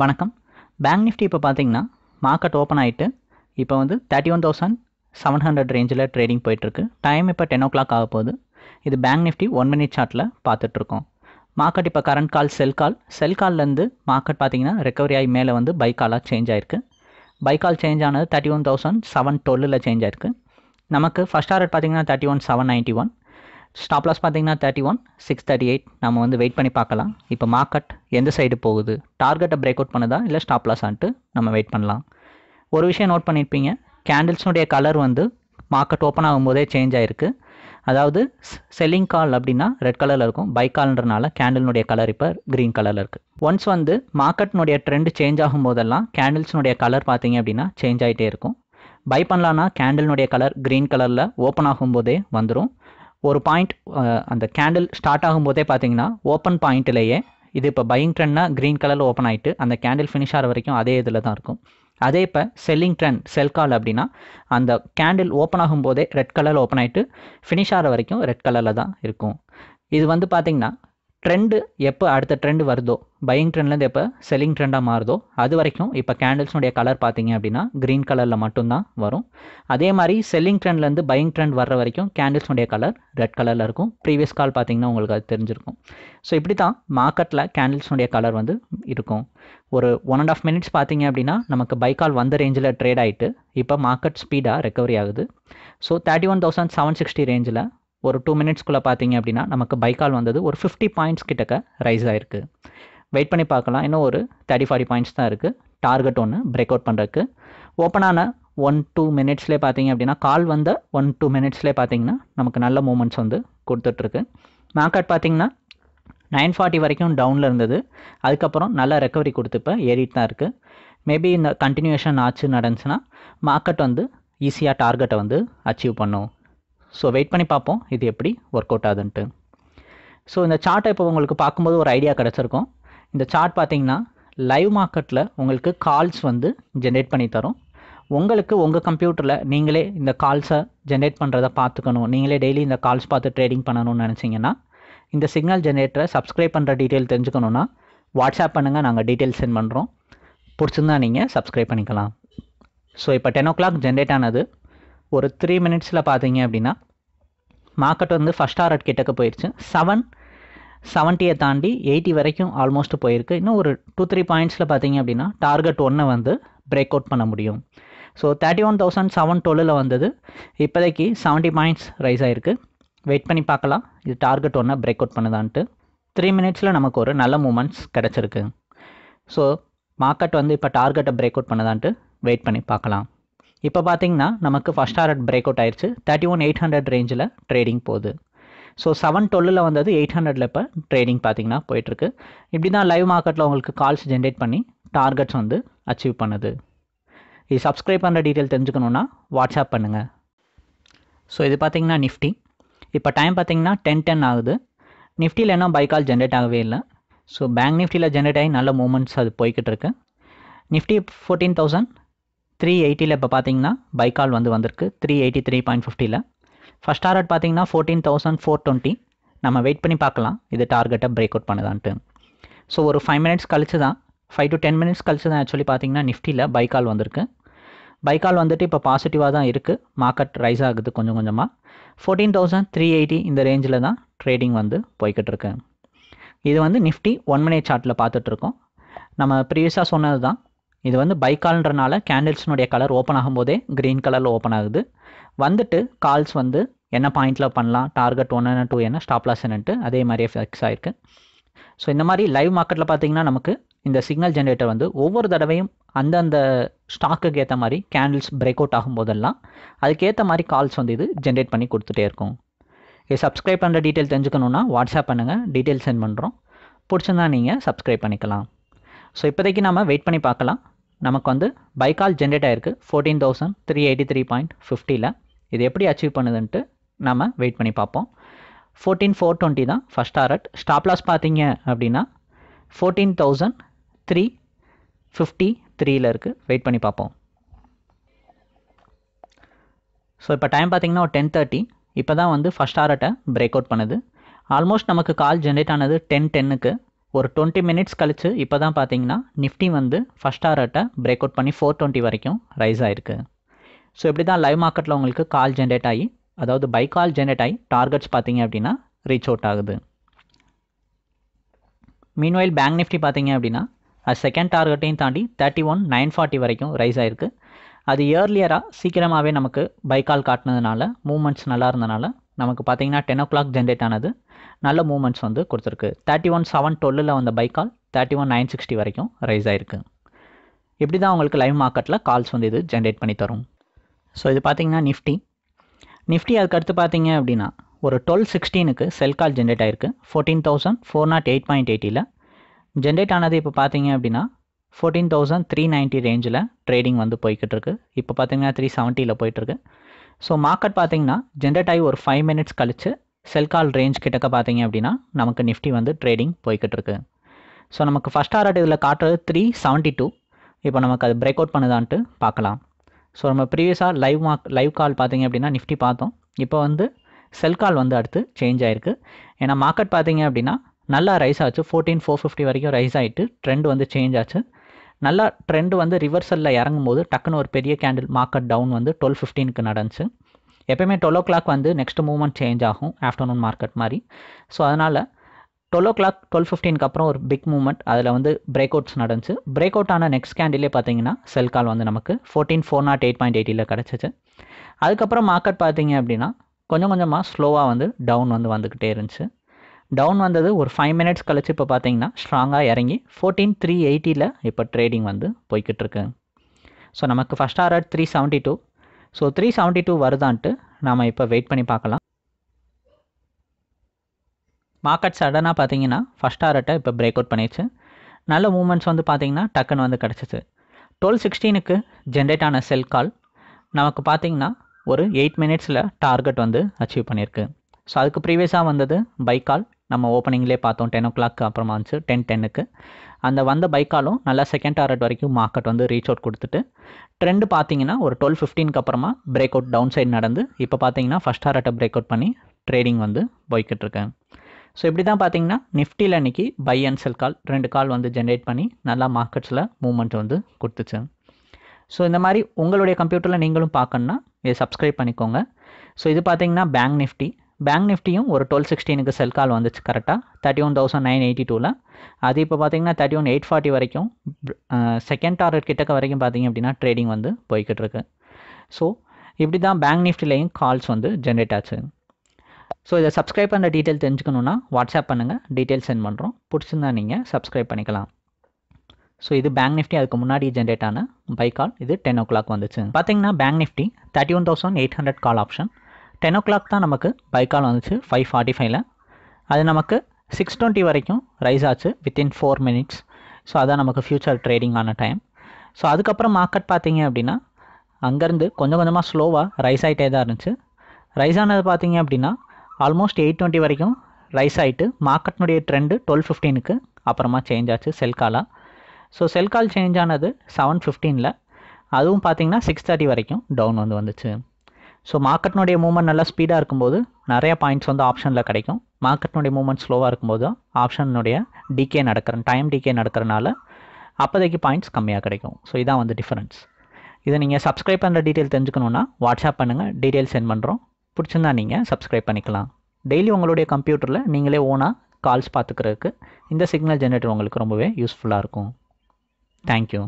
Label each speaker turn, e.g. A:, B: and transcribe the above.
A: வணக்கம் bank Nifty இப்போ பார்த்தீங்கன்னா மார்க்கெட் ஓப்பன் ஆகிட்டு இப்போ வந்து thirty one thousand seven hundred ரேஞ்சில் ட்ரேடிங் போயிட்டுருக்கு டைம் இப்போ டென் ஓ கிளாக் ஆக போகுது இது பேங்க் நிஃப்டி ஒன் மினிட் சார்ட்டில் பார்த்துட்ருக்கோம் மார்க்கெட் இப்போ current call sell call sell கால்லேருந்து மார்க்கெட் பார்த்தீங்கன்னா ரெக்கவரி ஆகி மேலே வந்து பை காலாக சேஞ்ச் ஆயிருக்கு பை கால் சேஞ்ச் ஆனது தேர்ட்டி ஒன் தௌசண்ட் செவன் டுவெல்லில் சேஞ்ச் ஆயிருக்கு நமக்கு ஃபஸ்ட் ஆர்டர் பார்த்தீங்கன்னா thirty one seven ninety one stop loss பார்த்தீங்கன்னா thirty one six thirty eight நம்ம வந்து வெயிட் பண்ணி பார்க்கலாம் இப்போ மார்க்கெட் எந்த சைடு போகுது டார்கெட்டை பிரேக் அவுட் பண்ணுதா இல்லை ஸ்டாப் லாஸான்ட்டு நம்ம வெயிட் பண்ணலாம் ஒரு விஷயம் நோட் பண்ணியிருப்பீங்க கேண்டில்ஸ்னுடைய கலர் வந்து மார்க்கெட் ஓப்பன் ஆகும்போதே சேஞ்ச் ஆகிருக்கு அதாவது செல்லிங் கால் அப்படின்னா ரெட் கலரில் இருக்கும் பை கால்ன்றனால கேண்டில்னுடைய கலர் இப்போ க்ரீன் கலரில் இருக்குது ஒன்ஸ் வந்து மார்க்கெட்னுடைய ட்ரெண்ட் சேஞ்ச் ஆகும் போதெல்லாம் கேண்டில்ஸ்னுடைய கலர் பார்த்தீங்க அப்படின்னா சேஞ்ச் ஆகிட்டே இருக்கும் பை பண்ணலான்னா கேண்டில்னுடைய கலர் க்ரீன் கலரில் ஓப்பன் ஆகும்போதே வந்துடும் ஒரு பாயிண்ட் அந்த கேண்டில் ஸ்டார்ட் ஆகும்போதே பார்த்தீங்கன்னா ஓப்பன் பாயிண்ட்லேயே இது இப்போ பையிங் ட்ரெண்ட்னா க்ரீன் கலரில் ஓப்பன் ஆகிட்டு அந்த கேண்டில் ஃபினிஷ் ஆகிற வரைக்கும் அதே இதில் தான் இருக்கும் அதே இப்போ செல்லிங் ட்ரெண்ட் செல் கால் அப்படின்னா அந்த கேண்டில் ஓப்பன் ஆகும்போதே ரெட் கலரில் ஓப்பன் ஆகிட்டு ஃபினிஷ் ஆகிற வரைக்கும் ரெட் கலரில் தான் இருக்கும் இது வந்து பார்த்திங்கன்னா ட்ரெண்டு எப்போ அடுத்த ட்ரெண்டு வருதோ பையிங் ட்ரெண்ட்லேருந்து எப்போ செல்லிங் ட்ரெண்டாக மாறுதோ அது வரைக்கும் இப்போ கேண்டில்ஸ்னுடைய கலர் பார்த்தீங்க அப்படின்னா க்ரீன் கலரில் மட்டும்தான் வரும் அதே மாதிரி செல்லிங் ட்ரெண்ட்லேருந்து பையிங் ட்ரெண்ட் வர்ற வரைக்கும் கேண்டில்ஸ்னுடைய கலர் ரெட் கலரில் இருக்கும் ப்ரீவியஸ் கால் பார்த்தீங்கன்னா உங்களுக்கு அது தெரிஞ்சிருக்கும் ஸோ இப்படி தான் மார்க்கெட்டில் கேண்டில்ஸ்னுடைய கலர் வந்து இருக்கும் ஒரு ஒன் அண்ட் ஆஃப் மினிட்ஸ் பார்த்தீங்க அப்படின்னா நமக்கு பைக்கால் வந்த ரேஞ்சில் ட்ரேட் ஆகிட்டு இப்போ மார்க்கெட் ஸ்பீடாக ரெக்கவரி ஆகுது so thirty one thousand seven sixty ரேஞ்சில் ஒரு டூ மினிட்ஸ்குள்ளே பார்த்தீங்க அப்படின்னா நமக்கு பைக்கால் வந்தது ஒரு ஃபிஃப்டி பாயிண்ட்ஸ் கிட்டக்க ரைஸ் ஆகிருக்கு வெயிட் பண்ணி பார்க்கலாம் இன்னும் ஒரு தேர்ட்டி ஃபார்ட்டி பாயிண்ட்ஸ் தான் இருக்குது டார்கெட் ஒன்று பிரேக் அவுட் பண்ணுறதுக்கு ஓப்பனான ஒன் டூ மினிட்ஸ்லேயே பார்த்தீங்க அப்படின்னா கால் வந்த ஒன் டூ மினிட்ஸ்லேயே பார்த்தீங்கன்னா நமக்கு நல்ல மூமெண்ட்ஸ் வந்து கொடுத்துட்ருக்கு மார்க்கெட் பார்த்தீங்கன்னா நைன் ஃபார்ட்டி வரைக்கும் டவுனில் இருந்தது அதுக்கப்புறம் நல்ல ரெக்கவரி கொடுத்து இப்போ ஏறிட்டு தான் இருக்குது மேபி இந்த கண்டினியூஷன் ஆச்சு நடந்துச்சுன்னா மார்க்கெட் வந்து ஈஸியாக டார்கெட்டை வந்து அச்சீவ் பண்ணும் ஸோ வெயிட் பண்ணி பார்ப்போம் இது எப்படி ஒர்க் அவுட் ஆகுதுன்ட்டு ஸோ இந்த சார்ட்டை இப்போ உங்களுக்கு பார்க்கும்போது ஒரு ஐடியா கிடச்சிருக்கும் இந்த சார்ட் பார்த்தீங்கன்னா லைவ் மார்க்கெட்டில் உங்களுக்கு கால்ஸ் வந்து ஜென்ரேட் பண்ணி தரும் உங்களுக்கு உங்கள் கம்ப்யூட்டரில் நீங்களே இந்த கால்ஸை ஜென்ரேட் பண்ணுறதை பார்த்துக்கணும் நீங்களே டெய்லி இந்த கால்ஸ் பார்த்து ட்ரேடிங் பண்ணணும்னு நினச்சிங்கன்னா இந்த சிக்னல் ஜென்ரேட்டரை சப்ஸ்கிரைப் பண்ணுற டீட்டெயில் தெரிஞ்சுக்கணுன்னா வாட்ஸ்அப் பண்ணுங்கள் நாங்கள் டீட்டெயில் சென்ட் பண்ணுறோம் பிடிச்சிருந்தா நீங்கள் சப்ஸ்கிரைப் பண்ணிக்கலாம் ஸோ இப்போ டென் ஓ கிளாக் ஜென்ரேட் ஆனது ஒரு த்ரீ மினிட்ஸில் பார்த்தீங்க அப்படின்னா மார்க்கெட் வந்து ஃபஸ்ட் டாரட் கிட்டக்க போயிடுச்சு செவன் செவன்ட்டியை தாண்டி எயிட்டி வரைக்கும் ஆல்மோஸ்ட் போயிருக்கு இன்னும் ஒரு டூ த்ரீ பாயிண்ட்ஸில் பார்த்தீங்க அப்படின்னா டார்கெட் ஒன்றை வந்து பிரேக் அவுட் பண்ண முடியும் so thirty one thousand seven டுவெலில் வந்தது இப்போதைக்கு செவன்ட்டி பாயிண்ட்ஸ் ரைஸ் ஆகிருக்கு வெயிட் பண்ணி பார்க்கலாம் இது டார்கெட் ஒன்றை பிரேக் அவுட் பண்ணுதான்ட்டு த்ரீ மினிட்ஸில் நமக்கு ஒரு நல்ல மூமெண்ட்ஸ் கிடச்சிருக்கு ஸோ மார்க்கெட் வந்து இப்போ டார்கெட்டை பிரேக் அவுட் பண்ணதான்ட்டு வெயிட் பண்ணி பார்க்கலாம் இப்போ பார்த்தீங்கன்னா நமக்கு ஃபஸ்ட் டாரட் பிரேக் அவுட் ஆயிடுச்சு தேர்ட்டி ஒன் எயிட் ஹண்ட்ரட் ரேஞ்சில் ட்ரேடிங் போகுது ஸோ செவன் டுவெல்லில் வந்தது எயிட் ஹண்ட்ரடில் இப்போ ட்ரேடிங் பார்த்தீங்கன்னா போயிட்டுருக்கு இப்படி தான் லைவ் மார்க்கெட்டில் உங்களுக்கு கால்ஸ் ஜென்ரேட் பண்ணி டார்கெட்ஸ் வந்து அச்சீவ் பண்ணுது இது சப்ஸ்கிரைப் பண்ணுற டீட்டெயில் தெரிஞ்சுக்கணுன்னா வாட்ஸ்அப் பண்ணுங்கள் ஸோ இது பார்த்தீங்கன்னா நிஃப்டி இப்போ டைம் பார்த்தீங்கன்னா டென் டென் ஆகுது நிஃப்டியில் என்ன கால் ஜென்ரேட் ஆகவே இல்லை ஸோ பேங்க் நிஃப்டியில் ஜென்ரேட் ஆகி நல்ல மூமெண்ட்ஸ் அது போய்கிட்டு இருக்கு நிஃப்டி ஃபோர்டீன் தௌசண்ட் த்ரீ எயிட்டியில் இப்போ பார்த்தீங்கன்னா பைக்கால் வந்து வந்திருக்கு த்ரீ எயிட்டி த்ரீ பாயிண்ட் ஃபிஃப்டியில் ஃபஸ்ட் டார்கெட் பார்த்தீங்கன்னா ஃபோர்டீன் தௌசண்ட் ஃபோர் டுவெண்ட்டி நம்ம வெயிட் பண்ணி பார்க்கலாம் இது டார்கெட்டை பிரேக் அவுட் பண்ணுதான்ட்டு ஸோ ஒரு ஃபைவ் மினிட்ஸ் கழிச்சு தான் ஃபைவ் டு டென் மினிட்ஸ் கழிச்சு தான் ஆக்சுவலி பார்த்தீங்கன்னா நிஃப்டியில் பைக்கால் வந்திருக்கு பைக்கால் வந்துட்டு இப்போ பாசிட்டிவாக தான் இருக்குது மார்க்கெட் ரைஸ் ஆகுது கொஞ்சம் கொஞ்சமாக ஃபோர்டீன் தௌசண்ட் த்ரீ எயிட்டி இந்த ரேஞ்சில் தான் ட்ரேடிங் வந்து போய்கிட்டு இருக்கு இது வந்து நிஃப்டி ஒன் மினிட் சார்ட்டில் பார்த்துட்ருக்கோம் நம்ம ப்ரீவியஸாக சொன்னது தான் இது வந்து பைக்கால்ன்றனால கேண்டில்ஸ்னுடைய கலர் ஓப்பன் ஆகும்போதே க்ரீன் கலரில் ஓப்பன் ஆகுது வந்துட்டு கால்ஸ் வந்து என்ன பாயிண்டில் பண்ணலாம் டார்கெட் ஒன் ஒன்று டூ என்ன ஸ்டாப் லாஸ் என்னன்ட்டு அதே மாதிரி எஃபெக்ட்ஸ் ஆகிருக்கு ஸோ இந்த மாதிரி லைவ் மார்க்கெட்டில் பார்த்தீங்கன்னா நமக்கு இந்த சிக்னல் ஜென்ரேட்டர் வந்து ஒவ்வொரு தடவையும் அந்தந்த ஸ்டாக்குக்கு ஏற்ற மாதிரி கேண்டில்ஸ் பிரேக் அவுட் ஆகும் போதெல்லாம் அதுக்கேற்ற மாதிரி கால்ஸ் வந்து இது ஜென்ரேட் பண்ணி கொடுத்துட்டே இருக்கும் இது சப்ஸ்கிரைப் பண்ணுற டீட்டெயில் தெரிஞ்சுக்கணுன்னா வாட்ஸ்அப் பண்ணுங்கள் டீட்டெயில் சென்ட் பண்ணுறோம் பிடிச்சிருந்தா நீங்கள் சப்ஸ்கிரைப் பண்ணிக்கலாம் ஸோ இப்போதைக்கு நம்ம வெயிட் பண்ணி பார்க்கலாம் நமக்கு வந்து பைக்கால் ஜென்ரேட் ஆயிருக்கு fourteen thousand three eighty three point ஃபிஃப்டியில் இது எப்படி அச்சீவ் பண்ணுதுன்ட்டு நம்ம வெயிட் பண்ணி பார்ப்போம் ஃபோர்டீன் ஃபோர் டுவெண்ட்டி தான் ஃபஸ்ட் டாரட் ஸ்டாப் லாஸ் பார்த்தீங்க அப்படின்னா ஃபோர்டீன் தௌசண்ட் த்ரீ ஃபிஃப்டி த்ரீயில் இருக்குது வெயிட் பண்ணி பார்ப்போம் ஸோ இப்போ டைம் பார்த்தீங்கன்னா ஒரு டென் தேர்ட்டி இப்போ தான் வந்து ஃபஸ்ட் ஆரட்டை பிரேக் அவுட் பண்ணுது ஆல்மோஸ்ட் நமக்கு கால் ஜென்ரேட் ஆனது டென் டென்னுக்கு ஒரு டுவெண்ட்டி மினிட்ஸ் கழித்து இப்போ தான் பார்த்தீங்கன்னா நிஃப்டி வந்து ஃபஸ்ட் ஆர்ட்டை பிரேக் அவுட் பண்ணி ஃபோர் டுவெண்ட்டி வரைக்கும் ரைஸ் ஆகிருக்கு ஸோ இப்படி தான் லைவ் மார்க்கெட்டில் உங்களுக்கு கால் ஜென்ரேட் ஆகி அதாவது பை கால் ஜென்ரேட் ஆகி டார்கெட்ஸ் பார்த்தீங்க அப்படின்னா ரீச் அவுட் ஆகுது மீன்வைல் பேங்க் நிஃப்டி பார்த்தீங்க அப்படின்னா அது செகண்ட் டார்கெட்டையும் தாண்டி தேர்ட்டி ஒன் நைன் ஃபார்ட்டி வரைக்கும் ரைஸ் ஆகிருக்கு அது இயர்லியராக சீக்கிரமாகவே நமக்கு பைக்கால் காட்டினதுனால மூமெண்ட்ஸ் நல்லா இருந்தனால நமக்கு பார்த்தீங்கன்னா டென் ஓ கிளாக் ஜென்ரேட் ஆனது நல்ல மூமெண்ட்ஸ் வந்து கொடுத்துருக்கு தேர்ட்டி ஒன் செவன் டுவெல்லில் வந்த buy call thirty one nine sixty வரைக்கும் ரைஸ் ஆயிருக்கு இப்படி தான் உங்களுக்கு லைவ் மார்க்கெட்டில் கால்ஸ் வந்து இது ஜென்ரேட் பண்ணி தரும் ஸோ இது பார்த்தீங்கன்னா நிஃப்டி நிஃப்டி அதுக்கடுத்து பார்த்தீங்க அப்படின்னா ஒரு டுவெல் சிக்ஸ்டீனுக்கு செல் கால் ஜென்ரேட் ஆயிருக்கு fourteen thousand four naught eight point எயிட்டியில் ஜென்ரேட் ஆனது இப்போ பார்த்தீங்க அப்படின்னா ஃபோர்டீன் தௌசண்ட் த்ரீ நைன்ட்டி ரேஞ்சில் ட்ரேடிங் வந்து போய்கிட்டு இருக்கு இப்போ பார்த்தீங்கன்னா த்ரீ செவன்ட்டியில் போயிட்டுருக்கு ஸோ மார்க்கெட் பார்த்தீங்கன்னா ஜென்ரேட் ஆகி ஒரு ஃபைவ் மினிட்ஸ் கழித்து செல் கால் ரேஞ்ச் கிட்டக்க பார்த்தீங்க அப்படின்னா நமக்கு நிஃப்டி வந்து ட்ரேடிங் போய்கிட்டு இருக்கு ஸோ நமக்கு ஃபஸ்ட் ஆர்ட் இதில் காட்டுறது த்ரீ செவன்ட்டி டூ இப்போ நமக்கு அது பிரேக் அவுட் பண்ணுதான்ட்டு பார்க்கலாம் ஸோ நம்ம ப்ரீவியஸாக லைவ் மார்க் லைவ் கால் பார்த்தீங்க அப்படின்னா நிஃப்டி பார்த்தோம் இப்போ வந்து செல் கால் வந்து அடுத்து சேஞ்ச் ஆகிருக்கு ஏன்னா மார்க்கெட் பார்த்தீங்க அப்படின்னா நல்லா ரைஸ் ஆச்சு ஃபோர்டீன் ஃபோர் ஃபிஃப்டி வரைக்கும் ரைஸ் ஆகிட்டு ட்ரெண்ட் வந்து சேஞ்ச் ஆச்சு நல்லா ட்ரெண்டு வந்து ரிவர்சலில் இறங்கும் போது டக்குன்னு ஒரு பெரிய கேண்டில் மார்க்கெட் டவுன் வந்து டுவெல் ஃபிஃப்டீனுக்கு நடந்துச்சு எப்பயுமே டுவெல் ஓ கிளாக் வந்து நெக்ஸ்ட் மூவ்மெண்ட் சேஞ்ச் ஆகும் ஆஃப்டர்நூன் மார்க்கெட் மாதிரி ஸோ அதனால் டுவெல் ஓ கிளாக் டுவெல் ஃபிஃப்டீனுக்கு அப்புறம் ஒரு பிக் மூவ்மெண்ட் அதில் வந்து பிரேக் அவுட்ஸ் நடந்துச்சு பிரேக் அவுட் ஆன நெக்ஸ்ட் கேண்டிலே பார்த்தீங்கன்னா செல் கால் வந்து நமக்கு fourteen four naught eight point எயிட்டியில் கிடச்சிச்சு அதுக்கப்புறம் மார்க்கெட் பார்த்தீங்க அப்படின்னா கொஞ்சம் கொஞ்சமாக ஸ்லோவாக வந்து டவுன் வந்து வந்துக்கிட்டே இருந்துச்சு டவுன் வந்தது ஒரு ஃபைவ் மினிட்ஸ் கழிச்சு இப்போ பார்த்தீங்கன்னா ஸ்ட்ராங்காக இறங்கி ஃபோர்டீன் த்ரீ எயிட்டியில் இப்போ ட்ரேடிங் வந்து போய்கிட்டு இருக்கு ஸோ நமக்கு ஃபஸ்ட் ஆர்ட் three seventy two so three seventy two வருதான்ட்டு நாம் இப்போ வெயிட் பண்ணி பார்க்கலாம் மார்க்கெட் சடனாக பார்த்தீங்கன்னா ஃபஸ்ட் ஆர்ட்டை இப்போ பிரேக் அவுட் பண்ணிடுச்சு நல்ல மூமெண்ட்ஸ் வந்து பார்த்தீங்கன்னா டக்குன்னு வந்து கிடச்சிச்சு டுவெல் சிக்ஸ்டீனுக்கு ஜென்ரேட் ஆன செல் கால் நமக்கு பார்த்தீங்கன்னா ஒரு எயிட் மினிட்ஸில் டார்கெட் வந்து அச்சீவ் பண்ணியிருக்கு ஸோ அதுக்கு ப்ரீவியஸாக வந்தது பைக் கால் நம்ம ஓப்பனிங்லேயே பார்த்தோம் டென் ஓ கிளாக் அப்புறமா வந்துச்சு டென் டென்னுக்கு அந்த வந்த பைக்காலும் நல்லா செகண்ட் டாரட் வரைக்கும் மார்க்கெட் வந்து ரீச் அவுட் கொடுத்துட்டு ட்ரெண்டு பார்த்தீங்கன்னா ஒரு டுவெல் ஃபிஃப்டீனுக்கு அப்புறமா பிரேக் அவுட் டவுன் சைடு நடந்து இப்போ பார்த்தீங்கன்னா ஃபஸ்ட் டாரட்டை பிரேக் அவுட் பண்ணி ட்ரேடிங் வந்து போய்கிட்டு இருக்கேன் ஸோ இப்படி தான் பார்த்தீங்கன்னா நிஃப்டியில் இன்றைக்கி பை அண்ட் செல் கால் ரெண்டு கால் வந்து ஜென்ரேட் பண்ணி நல்லா மார்க்கெட்ஸில் மூவ்மெண்ட் வந்து கொடுத்துச்சு ஸோ இந்த மாதிரி உங்களுடைய கம்ப்யூட்டரில் நீங்களும் பார்க்கணுன்னா இதை சப்ஸ்கிரைப் பண்ணிக்கோங்க ஸோ இது பார்த்தீங்கன்னா பேங்க் நிஃப்டி பேங்க் நிஃப்டியும் ஒரு டுவெல் சிக்ஸ்டீனுக்கு செல் கால் வந்துச்சு கரெக்டாக thirty one thousand nine eighty டூவில் அது இப்போ பார்த்தீங்கன்னா தேர்ட்டி ஒன் எயிட் ஃபார்ட்டி வரைக்கும் செகண்ட் டார்கெட் கிட்டக்க வரைக்கும் பார்த்தீங்க அப்படின்னா ட்ரேடிங் வந்து போய்கிட்டு இருக்கு ஸோ இப்படி தான் பேங்க் நிஃப்டிலையும் கால்ஸ் வந்து ஜென்ரேட் ஆச்சு ஸோ இதை சப்ஸ்கிரைப் பண்ணுற டீட்டெயில் தெரிஞ்சுக்கணுன்னா வாட்ஸ்அப் பண்ணுங்கள் டீட்டெயில் சென்ட் பண்ணுறோம் பிடிச்சிருந்தா நீங்கள் சப்ஸ்கிரைப் பண்ணிக்கலாம் ஸோ இது பேங்க் நிஃப்டி அதுக்கு முன்னாடி ஜென்ரேட் ஆன பை கால் இது டென் ஓ கிளாக் வந்துச்சு பார்த்தீங்கன்னா bank Nifty thirty one thousand eight hundred call option ten o'clock தான் நமக்கு பைக்கால் வந்துச்சு ஃபைவ் ஃபார்ட்டி ஃபைவ்ல அது நமக்கு சிக்ஸ் டுவெண்ட்டி வரைக்கும் ரைஸ் ஆச்சு வித்தின் ஃபோர் மினிட்ஸ் ஸோ அதான் நமக்கு ஃப்யூச்சர் ட்ரேடிங்கான டைம் ஸோ அதுக்கப்புறம் மார்க்கெட் பார்த்தீங்க அப்படின்னா அங்கேருந்து கொஞ்சம் கொஞ்சமாக ஸ்லோவாக ரைஸ் ஆகிட்டே தான் இருந்துச்சு ரைஸ் ஆனது பார்த்தீங்க அப்படின்னா ஆல்மோஸ்ட் எயிட் டுவெண்ட்டி வரைக்கும் ரைஸ் ஆகிட்டு மார்க்கெட்னுடைய ட்ரெண்டு டுவெல் ஃபிஃப்டீனுக்கு அப்புறமா சேஞ்ச் ஆச்சு செல்காலாக ஸோ செல்கால் சேஞ்ச் ஆனது செவன் ஃபிஃப்டீனில் அதுவும் பார்த்திங்கன்னா சிக்ஸ் தேர்ட்டி வரைக்கும் டவுன் வந்து வந்துச்சு ஸோ மார்க்கெட்னுடைய மூவ்மெண்ட் நல்லா ஸ்பீடாக இருக்கும்போது நிறைய பாயிண்ட்ஸ் வந்து ஆப்ஷனில் கிடைக்கும் மார்க்கெட்னுடைய மூவ்மெண்ட் ஸ்லோவாக இருக்கும்போது தான் ஆப்ஷனுடைய டிகே நடக்கிற டைம் டிகே நடக்கிறனால அப்போதைக்கு பாயிண்ட்ஸ் கம்மியாக கிடைக்கும் ஸோ இதான் வந்து டிஃப்ரென்ஸ் இதை நீங்கள் சப்ஸ்கிரைப் பண்ணுற டீட்டெயில் தெரிஞ்சுக்கணுன்னா வாட்ஸ்அப் பண்ணுங்கள் டீட்டெயில் சென்ட் பண்ணுறோம் பிடிச்சிருந்தா நீங்கள் சப்ஸ்கிரைப் பண்ணிக்கலாம் டெய்லி உங்களுடைய கம்ப்யூட்டரில் நீங்களே ஓனாக கால்ஸ் பார்த்துக்கிறதுக்கு இந்த சிக்னல் ஜென்ரேட்டர் உங்களுக்கு ரொம்பவே யூஸ்ஃபுல்லாக இருக்கும் தேங்க்யூ